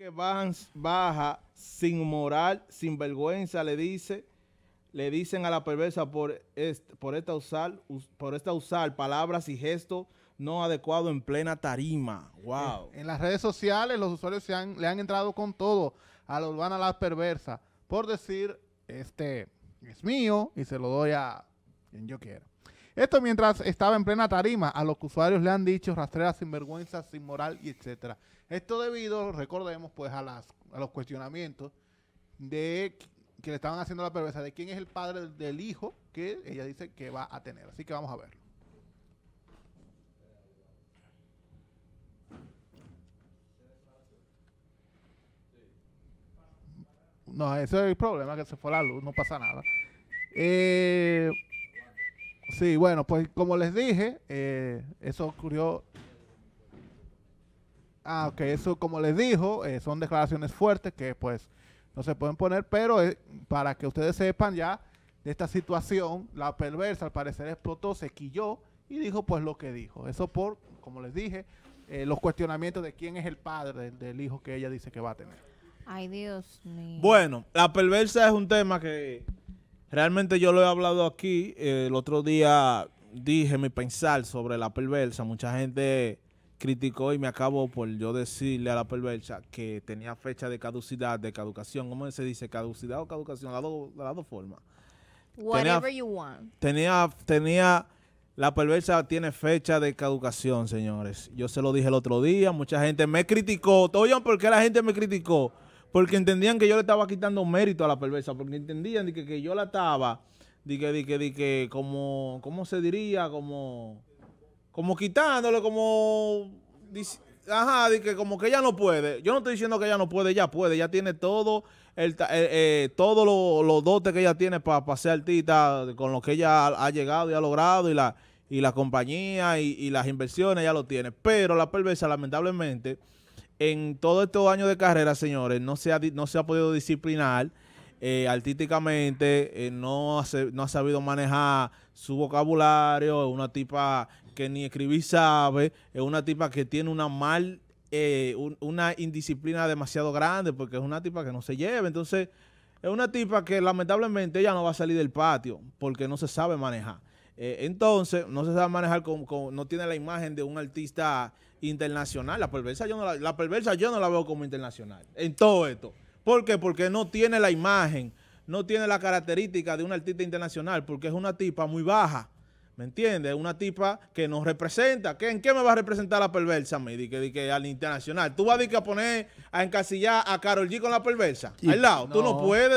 que baja sin moral, sin vergüenza, le dice, le dicen a la perversa por, por, esta usar, por esta palabras y gestos no adecuados en plena tarima. Wow. En, las redes sociales los usuarios se han, le han entrado con todo a los van a la perversa por decir, este es mío y se lo doy a quien yo quiera. Esto mientras estaba en plena tarima, a los usuarios le han dicho sin vergüenza, sin moral y etcétera. Esto debido, recordemos, pues a, los cuestionamientos de que le estaban haciendo la perversa de quién es el padre del hijo que ella dice que va a tener. Así que vamos a verlo. No, ese es el problema, que se fue la luz, no pasa nada. Eh, sí, bueno, pues como les dije, eh, eso ocurrió Ah, ok, eso como les dijo, eh, son declaraciones fuertes que pues no se pueden poner, pero eh, para que ustedes sepan ya de esta situación, la perversa al parecer explotó, se quilló y dijo pues lo que dijo. Eso por, como les dije, eh, los cuestionamientos de quién es el padre del, del hijo que ella dice que va a tener. Ay, Dios mío. Bueno, la perversa es un tema que realmente yo lo he hablado aquí. el otro día dije mi pensar sobre la perversa. Mucha gente criticó y me acabó por yo decirle a la perversa que tenía fecha de caducidad, de caducación, ¿cómo se dice? Caducidad o caducación, las dos la formas. Whatever you want. Tenía, tenía, la perversa tiene fecha de caducación, señores. Yo se lo dije el otro día, mucha gente me criticó. Oigan, ¿por qué la gente me criticó? Porque entendían que yo le estaba quitando mérito a la perversa, porque entendían que, que yo la estaba, di que, di que, di que, como, ¿cómo se diría? Como como quitándole, como... Ajá, de que como que ella no puede. Yo no estoy diciendo que ella no puede, ya puede. ya tiene todo el, eh, eh todos los dotes que ella tiene para ser artista, con lo que ella ha, llegado y ha logrado, y la, y la compañía y, las inversiones ya lo tiene. Pero la perversa, lamentablemente, en todos estos años de carrera, señores, no se ha, no se ha podido disciplinar eh, artísticamente, eh, no, no ha sabido manejar su vocabulario, una tipa que ni escribir sabe, es una tipa que tiene una mal, eh, una indisciplina demasiado grande, porque es una tipa que no se lleva. Entonces, es una tipa que lamentablemente ella no va a salir del patio, porque no se sabe manejar. Eh, entonces, no se sabe manejar, con, no tiene la imagen de un artista internacional. La perversa, yo no la, la perversa yo no la veo como internacional en todo esto. ¿Por qué? Porque no tiene la imagen, no tiene la característica de un artista internacional, porque es una tipa muy baja. ¿Me entiendes? Una tipa que nos representa. ¿Qué, ¿En qué me va a representar la perversa a mí? Di que, al internacional. Tú vas a poner a encasillar a Carol G con la perversa. Al lado. Tú no puedes.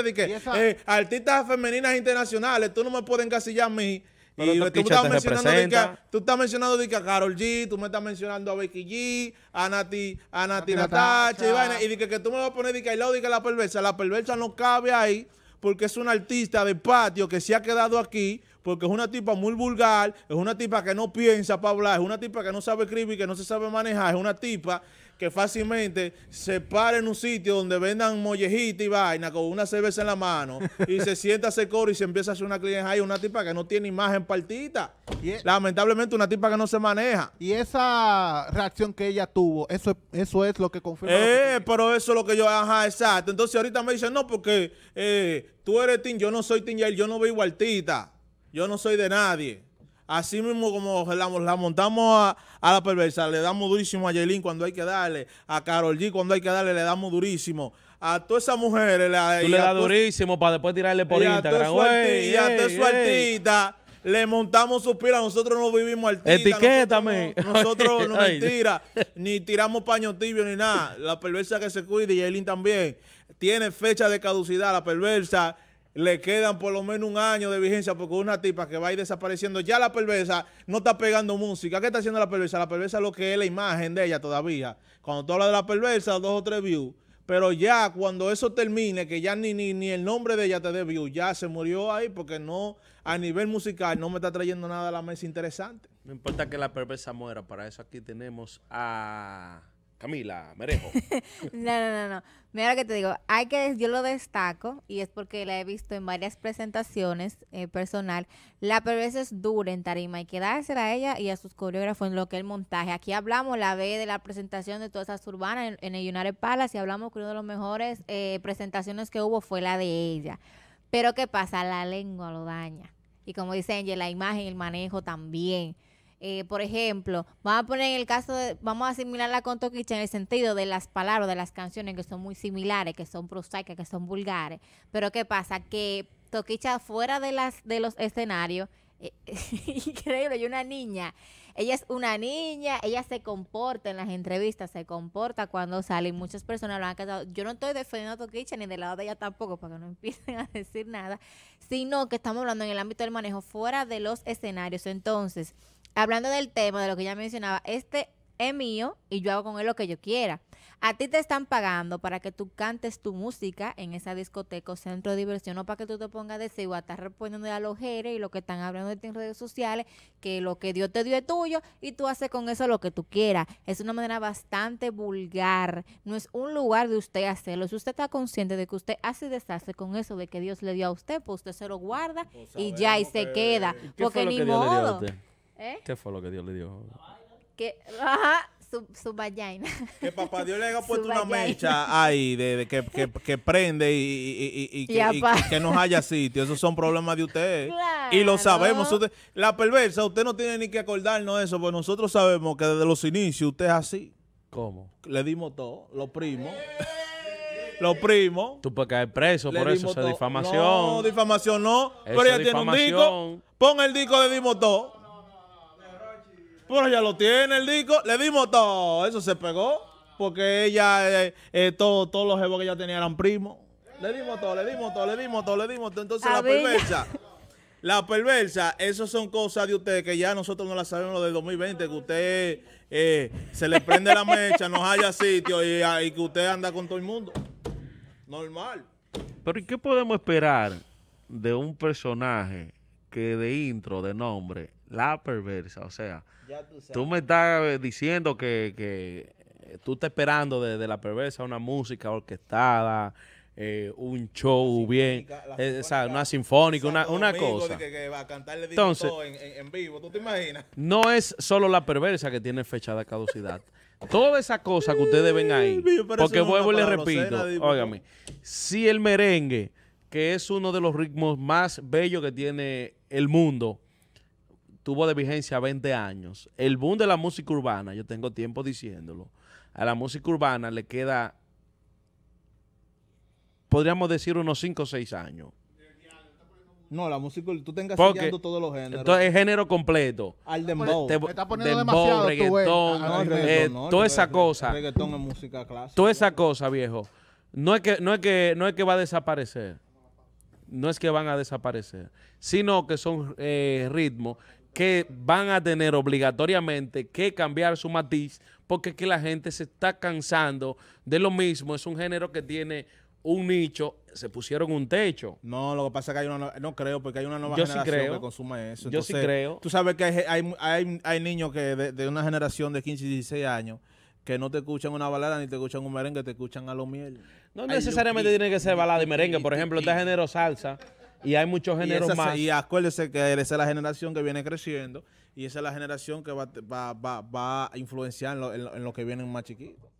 Eh, artistas femeninas internacionales, tú no me puedes encasillar a mí. tú estás, mencionando estás mencionando a Carol G, tú me estás mencionando a Becky G, a Nati, a Natacha, y, vaina, y que, tú me vas a poner de al lado la perversa. La perversa no cabe ahí porque es una artista de patio que se ha quedado aquí porque es una tipa muy vulgar, es una tipa que no piensa para hablar, es una tipa que no sabe escribir, que no se sabe manejar, es una tipa que fácilmente se para en un sitio donde vendan mollejita y vaina con una cerveza en la mano y se sienta a y se empieza a hacer una cliente ahí, una tipa que no tiene imagen partita. Es, Lamentablemente una tipa que no se maneja. Y esa reacción que ella tuvo, eso, eso es lo que confirma. Eh, pero eso es lo que yo, ajá, exacto. Entonces ahorita me dicen, no, porque eh, tú eres tin, yo no soy tin y yo no veo igual yo no soy de nadie. Así mismo como la, montamos a, la perversa, le damos durísimo a Yelin cuando hay que darle, a Carol G cuando hay que darle, le damos durísimo. A todas esas mujeres. La, le das durísimo para después tirarle por Instagram. y a su artista le montamos suspira. nosotros no vivimos Etiqueta, Etiquétame. Nosotros, no, mentira, ni tiramos paño tibio ni nada. La perversa que se cuide y también. Tiene fecha de caducidad, la perversa le quedan por lo menos un año de vigencia porque una tipa que va a ir desapareciendo, ya la perversa no está pegando música. ¿Qué está haciendo la perversa? La perversa es lo que es la imagen de ella todavía. Cuando tú hablas de la perversa, dos o tres views. Pero ya cuando eso termine, que ya ni, ni, ni el nombre de ella te dé view, ya se murió ahí porque no, a nivel musical, no me está trayendo nada a la mesa interesante. No importa que la perversa muera, para eso aquí tenemos a... Camila Merejo. no, no, no, no. Mira lo que te digo. Hay que, yo lo destaco y es porque la he visto en varias presentaciones eh, personal. La perversa es dura en tarima y que dársela a ella y a sus coreógrafos en lo que es el montaje. Aquí hablamos la vez de la presentación de todas esas urbanas en, el United Palace y hablamos que una de las mejores eh, presentaciones que hubo fue la de ella. Pero ¿qué pasa? La lengua lo daña. Y como dicen Angel, la imagen, el manejo también. Eh, por ejemplo, vamos a poner el caso, de, vamos a asimilarla con Toquicha en el sentido de las palabras, de las canciones que son muy similares, que son prosaicas, que son vulgares. Pero ¿qué pasa? Que Toquicha fuera de, las, de los escenarios, eh, increíble, hay una niña, ella es una niña, ella se comporta en las entrevistas, se comporta cuando sale. Y muchas personas lo han Yo no estoy defendiendo a Toquicha ni del lado de ella tampoco, para que no empiecen a decir nada, sino que estamos hablando en el ámbito del manejo fuera de los escenarios. Entonces, hablando del tema, de lo que ya mencionaba, este es mío y yo hago con él lo que yo quiera. A ti te están pagando para que tú cantes tu música en esa discoteca o centro de diversión, o para que tú te pongas de o a estar respondiendo a y lo que están hablando de ti en redes sociales, que lo que Dios te dio es tuyo y tú haces con eso lo que tú quieras. Es una manera bastante vulgar. No es un lugar de usted hacerlo. Si usted está consciente de que usted hace deshace con eso de que Dios le dio a usted, pues usted se lo guarda pues y ya y se queda. Porque ni modo. ¿Eh? ¿Qué fue lo que Dios le dio? Que, su, su vagina. Que papá Dios le haya puesto una mecha ahí de, que, prende y, que, que, no haya sitio. Esos son problemas de ustedes. Y lo sabemos. la perversa, usted no tiene ni que acordarnos de eso, porque nosotros sabemos que desde los inicios usted es así. ¿Cómo? Le dimos todo, Lo primo eh. Lo primos. Tú puedes caer preso por eso, esa difamación. No, difamación no. pero ella tiene un disco. Pon el disco de Dimos todo. Bueno, ya lo tiene el disco. Le dimos todo. Eso se pegó. Porque ella, eh, eh, todo, todos los jevos que ella tenía eran primos. Le dimos todo, le dimos todo, le dimos todo, le dimos todo. Entonces la perversa. La perversa, eso son cosas de ustedes que ya nosotros no las sabemos lo 2020, que usted eh, se le prende la mecha, nos haya sitio y, ah, y que usted anda con todo el mundo. Normal. Pero ¿y qué podemos esperar de un personaje que de intro, de nombre, la perversa. O sea, tú, me estás eh, diciendo que, eh, tú estás esperando desde la perversa una música orquestada. Eh, un show bien, una sinfónica, una, cosa. Entonces, No es solo la perversa que tiene fecha de caducidad. Toda esa cosa que ustedes ven ahí, porque vuelvo y le repito, óigame, si el merengue, que es uno de los ritmos más bellos que tiene el mundo tuvo de vigencia 20 años. El boom de la música urbana, yo tengo tiempo diciéndolo, a la música urbana le queda, podríamos decir, unos 5 o 6 años. No, la música, tú tengas sellando todos los géneros. Entonces, género completo. Al dembow. Pues, te, está poniendo dembow, demasiado, reggaetón, ah, eh, toda esa cosa. Reggaetón es música clásica. Toda esa cosa, viejo. No es que, no es que, no es que va a desaparecer no es que van a desaparecer, sino que son eh, ritmos que van a tener obligatoriamente que cambiar su matiz porque es que la gente se está cansando de lo mismo. Es un género que tiene un nicho, se pusieron un techo. No, lo que pasa es que hay una, no creo, porque hay una nueva generación que consume eso. Yo sí creo. Tú sabes que hay, niños que de, de, una generación de 15 y 16 años que no te escuchan una balada ni te escuchan un merengue, te escuchan a los miel. No necesariamente tiene que ser balada y merengue. Por ejemplo, este género salsa y hay muchos géneros más. y acuérdese que esa es la generación que viene creciendo y esa es la generación que va, a influenciar en lo, que vienen más chiquitos.